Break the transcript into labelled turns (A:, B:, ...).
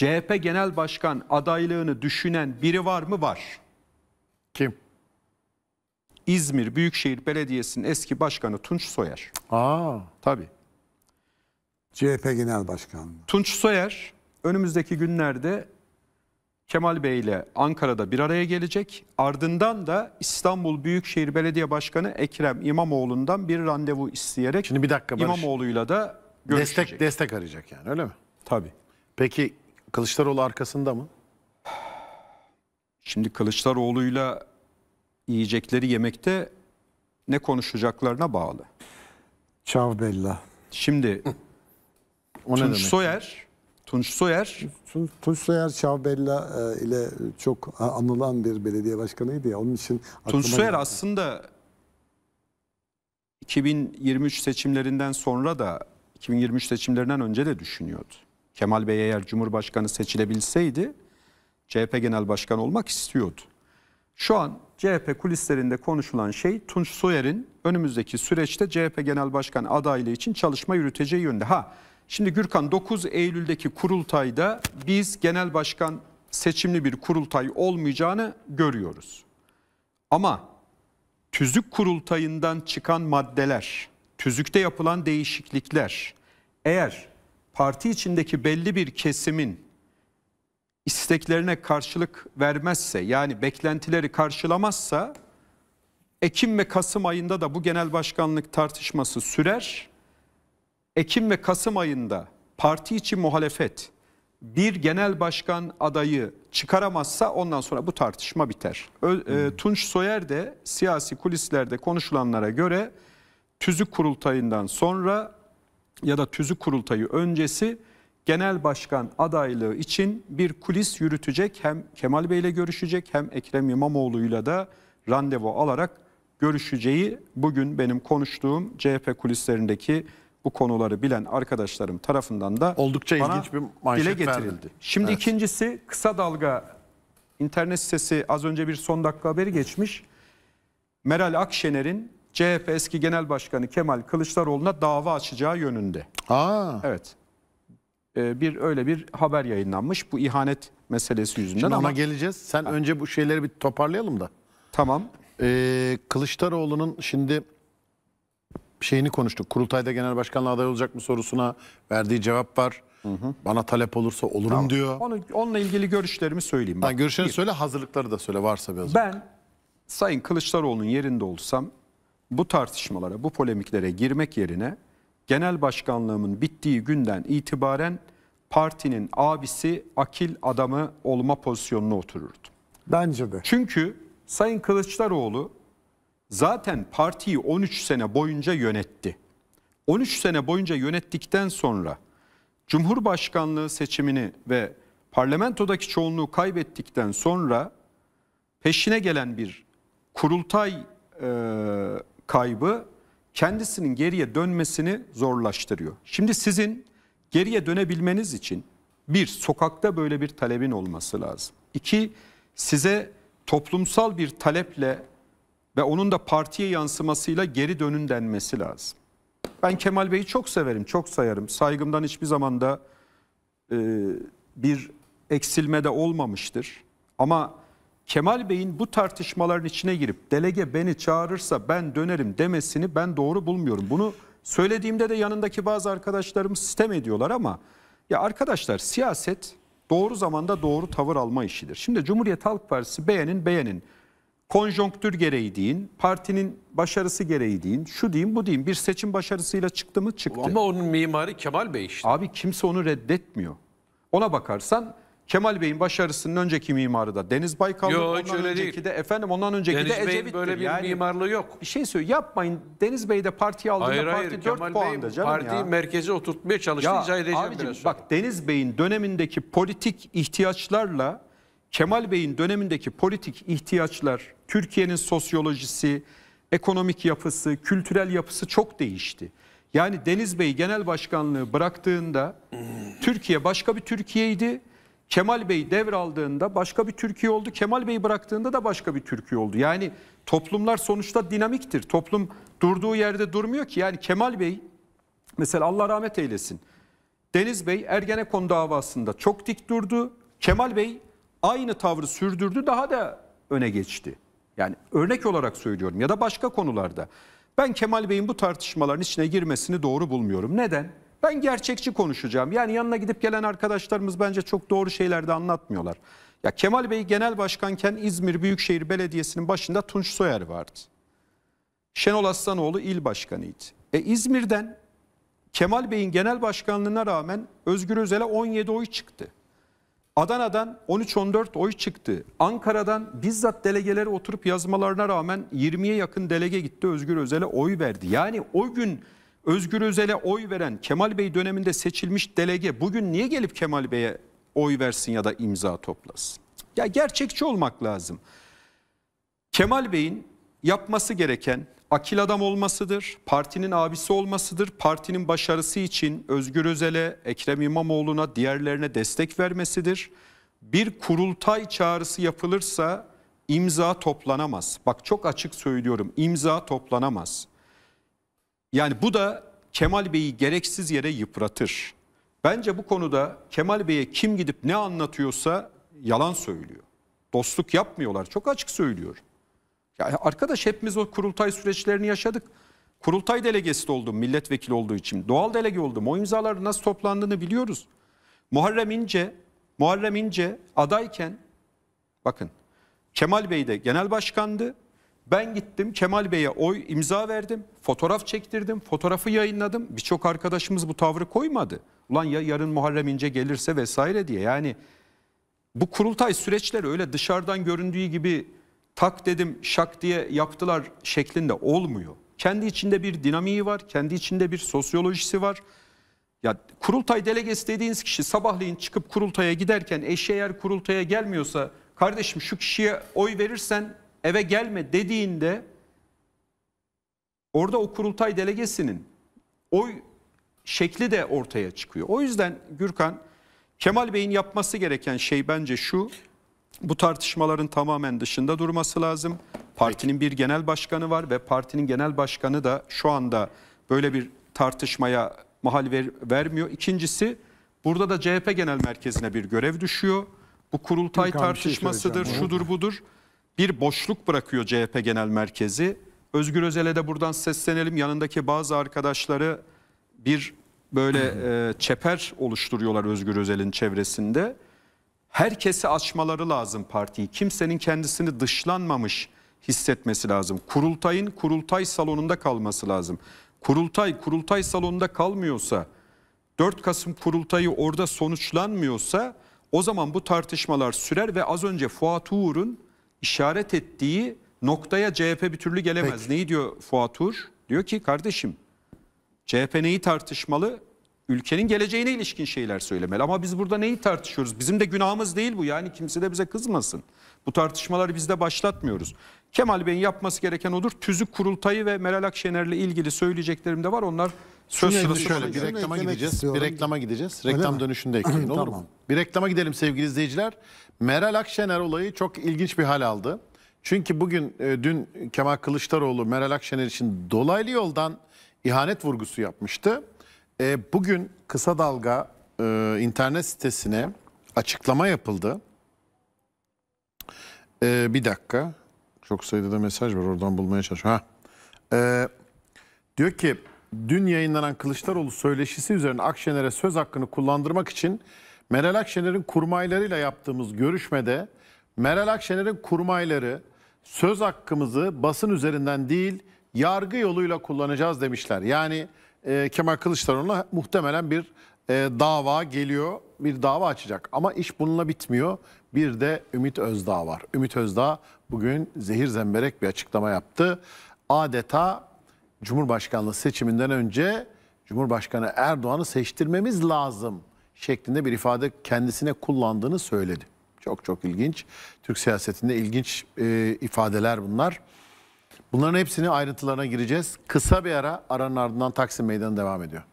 A: CHP Genel Başkan adaylığını düşünen biri var mı? Var. Kim? İzmir Büyükşehir Belediyesi'nin eski başkanı Tunç Soyer. Aa. Tabii. CHP Genel Başkanı. Tunç Soyer önümüzdeki günlerde Kemal Bey ile Ankara'da bir araya gelecek. Ardından da İstanbul Büyükşehir Belediye Başkanı Ekrem İmamoğlu'ndan bir randevu isteyerek Şimdi bir dakika Barış. İmamoğlu'yla da görüşecek. Destek destek arayacak yani öyle mi? Tabii. Peki Kılıçdaroğlu arkasında mı? Şimdi Kılıçdaroğlu'yla yiyecekleri yemekte ne konuşacaklarına bağlı. Çavbella. Şimdi o Tunç Soyer Tunç Soyer Tunç Soyer Çavbella e, ile çok anılan bir belediye başkanıydı ya onun için Tunç Soyer geldi. aslında 2023 seçimlerinden sonra da 2023 seçimlerinden önce de düşünüyordu. Kemal Bey eğer Cumhurbaşkanı seçilebilseydi CHP Genel Başkanı olmak istiyordu. Şu an CHP kulislerinde konuşulan şey Tunç Soyer'in önümüzdeki süreçte CHP Genel Başkanı adaylığı için çalışma yürüteceği yönde. Ha şimdi Gürkan 9 Eylül'deki kurultayda biz genel başkan seçimli bir kurultay olmayacağını görüyoruz. Ama tüzük kurultayından çıkan maddeler, tüzükte yapılan değişiklikler eğer parti içindeki belli bir kesimin isteklerine karşılık vermezse yani beklentileri karşılamazsa Ekim ve Kasım ayında da bu genel başkanlık tartışması sürer. Ekim ve Kasım ayında parti içi muhalefet bir genel başkan adayı çıkaramazsa ondan sonra bu tartışma biter. Ö, e, hmm. Tunç Soyer de siyasi kulislerde konuşulanlara göre tüzük kurultayından sonra ya da tüzük kurultayı öncesi genel başkan adaylığı için bir kulis yürütecek. Hem Kemal Bey ile görüşecek hem Ekrem İmamoğlu'yla da randevu alarak görüşeceği bugün benim konuştuğum CHP kulislerindeki bu konuları bilen arkadaşlarım tarafından da oldukça bana ilginç bir manşet dile getirildi. Verildi. Şimdi evet. ikincisi kısa dalga internet sitesi az önce bir son dakika haberi geçmiş. Meral Akşener'in CHP eski genel başkanı Kemal Kılıçdaroğlu'na dava açacağı yönünde. Aa. Evet. Ee, bir öyle bir haber yayınlanmış bu ihanet meselesi yüzünden. Şimdi ama... ona geleceğiz. Sen ha. önce bu şeyleri bir toparlayalım da.
B: Tamam. Ee, Kılıçdaroğlu'nun şimdi şeyini konuştuk. Kurultayda genel başkanlığa aday olacak mı sorusuna verdiği cevap var. Hı hı. Bana talep olursa olurum tamam. diyor. Onu,
A: onunla ilgili görüşlerimi söyleyeyim. Ben. görüşlerini bir, söyle hazırlıkları da söyle varsa biraz. Ben Sayın Kılıçdaroğlu'nun yerinde olsam bu tartışmalara, bu polemiklere girmek yerine genel başkanlığımın bittiği günden itibaren partinin abisi, akil adamı olma pozisyonuna otururdum. Bence de. Çünkü Sayın Kılıçdaroğlu zaten partiyi 13 sene boyunca yönetti. 13 sene boyunca yönettikten sonra Cumhurbaşkanlığı seçimini ve parlamentodaki çoğunluğu kaybettikten sonra peşine gelen bir kurultay e, kaybı kendisinin geriye dönmesini zorlaştırıyor. Şimdi sizin geriye dönebilmeniz için bir sokakta böyle bir talebin olması lazım. İki size toplumsal bir taleple ve onun da partiye yansımasıyla geri dönün denmesi lazım. Ben Kemal Bey'i çok severim, çok sayarım. Saygımdan hiçbir zamanda e, bir eksilme de olmamıştır. Ama Kemal Bey'in bu tartışmaların içine girip delege beni çağırırsa ben dönerim demesini ben doğru bulmuyorum. Bunu söylediğimde de yanındaki bazı arkadaşlarım sistem ediyorlar ama ya arkadaşlar siyaset doğru zamanda doğru tavır alma işidir. Şimdi Cumhuriyet Halk Partisi beğenin beğenin konjonktür gereği deyin, partinin başarısı gereği deyin, şu deyin bu deyin. Bir seçim başarısıyla çıktı mı çıktı. Ama onun mimarı Kemal Bey işte. Abi kimse onu reddetmiyor. Ona bakarsan Kemal Bey'in başarısının önceki mimarı da Deniz Baykal, Yo, ondan öyle önceki değil. de efendim ondan önceki Deniz de Ecevit'tir. böyle bir yani, mimarlığı yok. Bir şey söyle yapmayın. Deniz Bey de partiye aldığında hayır, parti hayır, 4 Kemal puanda Bey, canım parti ya. merkeze oturtmaya çalıştı ya, izah edeceğim abicim, biraz Bak Deniz Bey'in dönemindeki politik ihtiyaçlarla Kemal Bey'in dönemindeki politik ihtiyaçlar, Türkiye'nin sosyolojisi, ekonomik yapısı, kültürel yapısı çok değişti. Yani Deniz Bey genel başkanlığı bıraktığında Türkiye başka bir Türkiye'ydi. Kemal Bey devraldığında başka bir Türkiye oldu. Kemal Bey bıraktığında da başka bir Türkiye oldu. Yani toplumlar sonuçta dinamiktir. Toplum durduğu yerde durmuyor ki. Yani Kemal Bey mesela Allah rahmet eylesin. Deniz Bey Ergenekon davasında çok dik durdu. Kemal Bey aynı tavrı sürdürdü daha da öne geçti. Yani örnek olarak söylüyorum ya da başka konularda. Ben Kemal Bey'in bu tartışmaların içine girmesini doğru bulmuyorum. Neden? Ben gerçekçi konuşacağım. Yani yanına gidip gelen arkadaşlarımız bence çok doğru şeyler de anlatmıyorlar. Ya Kemal Bey genel başkanken İzmir Büyükşehir Belediyesi'nin başında Tunç Soyer vardı. Şenol Aslanoğlu il başkanıydı. E İzmir'den Kemal Bey'in genel başkanlığına rağmen Özgür Özel'e 17 oy çıktı. Adana'dan 13-14 oy çıktı. Ankara'dan bizzat delegeleri oturup yazmalarına rağmen 20'ye yakın delege gitti Özgür Özel'e oy verdi. Yani o gün Özgür Özel'e oy veren Kemal Bey döneminde seçilmiş delege bugün niye gelip Kemal Bey'e oy versin ya da imza toplasın? Ya gerçekçi olmak lazım. Kemal Bey'in yapması gereken akil adam olmasıdır, partinin abisi olmasıdır, partinin başarısı için Özgür Özel'e, Ekrem İmamoğlu'na, diğerlerine destek vermesidir. Bir kurultay çağrısı yapılırsa imza toplanamaz. Bak çok açık söylüyorum imza toplanamaz. Yani bu da Kemal Bey'i gereksiz yere yıpratır. Bence bu konuda Kemal Bey'e kim gidip ne anlatıyorsa yalan söylüyor. Dostluk yapmıyorlar. Çok açık söylüyor. Yani arkadaş hepimiz o kurultay süreçlerini yaşadık. Kurultay delegesi de oldum milletvekili olduğu için. Doğal delege oldum. O imzaların nasıl toplandığını biliyoruz. Muharrem İnce, Muharrem İnce adayken bakın Kemal Bey de genel başkandı. Ben gittim Kemal Bey'e oy imza verdim, fotoğraf çektirdim, fotoğrafı yayınladım. Birçok arkadaşımız bu tavrı koymadı. Ulan ya yarın Muharrem İnce gelirse vesaire diye. Yani bu kurultay süreçleri öyle dışarıdan göründüğü gibi tak dedim şak diye yaptılar şeklinde olmuyor. Kendi içinde bir dinamiği var, kendi içinde bir sosyolojisi var. Ya kurultay delegesi dediğiniz kişi sabahleyin çıkıp kurultaya giderken eşi eğer kurultaya gelmiyorsa kardeşim şu kişiye oy verirsen eve gelme dediğinde orada o kurultay delegesinin oy şekli de ortaya çıkıyor. O yüzden Gürkan Kemal Bey'in yapması gereken şey bence şu. Bu tartışmaların tamamen dışında durması lazım. Partinin bir genel başkanı var ve partinin genel başkanı da şu anda böyle bir tartışmaya mahal ver, vermiyor. İkincisi burada da CHP genel merkezine bir görev düşüyor. Bu kurultay şey tartışmasıdır, şudur budur bir boşluk bırakıyor CHP Genel Merkezi. Özgür Özel'e de buradan seslenelim. Yanındaki bazı arkadaşları bir böyle e, çeper oluşturuyorlar Özgür Özel'in çevresinde. Herkesi açmaları lazım partiyi. Kimsenin kendisini dışlanmamış hissetmesi lazım. Kurultayın kurultay salonunda kalması lazım. Kurultay kurultay salonunda kalmıyorsa 4 Kasım kurultayı orada sonuçlanmıyorsa o zaman bu tartışmalar sürer ve az önce Fuat Uğur'un işaret ettiği noktaya CHP bir türlü gelemez. Peki. Neyi diyor Fuat Uğur? Diyor ki kardeşim CHP neyi tartışmalı? ülkenin geleceğine ilişkin şeyler söylemeli. Ama biz burada neyi tartışıyoruz? Bizim de günahımız değil bu. Yani kimse de bize kızmasın. Bu tartışmaları biz de başlatmıyoruz. Kemal Bey'in yapması gereken odur. Tüzük kurultayı ve Meral Akşener'le ilgili söyleyeceklerim de var. Onlar söz sırası. Şöyle bir reklama gideceğiz. Istiyorum. Bir reklama
B: gideceğiz. Reklam dönüşünde ekleyin olur tamam. Bir reklama gidelim sevgili izleyiciler. Meral Akşener olayı çok ilginç bir hal aldı. Çünkü bugün e, dün Kemal Kılıçdaroğlu Meral Akşener için dolaylı yoldan ihanet vurgusu yapmıştı. E, bugün Kısa Dalga e, internet sitesine açıklama yapıldı. E, bir dakika. Çok sayıda da mesaj var oradan bulmaya çalışıyorum. Ha. E, diyor ki dün yayınlanan Kılıçdaroğlu söyleşisi üzerine Akşener'e söz hakkını kullandırmak için Meral Akşener'in kurmaylarıyla yaptığımız görüşmede Meral Akşener'in kurmayları söz hakkımızı basın üzerinden değil yargı yoluyla kullanacağız demişler. Yani e, Kemal Kılıçdaroğlu'na muhtemelen bir e, dava geliyor. Bir dava açacak ama iş bununla bitmiyor. Bir de Ümit Özdağ var. Ümit Özdağ bugün zehir zemberek bir açıklama yaptı. Adeta Cumhurbaşkanlığı seçiminden önce Cumhurbaşkanı Erdoğan'ı seçtirmemiz lazım şeklinde bir ifade kendisine kullandığını söyledi. Çok çok ilginç. Türk siyasetinde ilginç e, ifadeler bunlar. Bunların hepsini ayrıntılarına gireceğiz. Kısa bir ara aranın ardından Taksim Meydanı devam ediyor.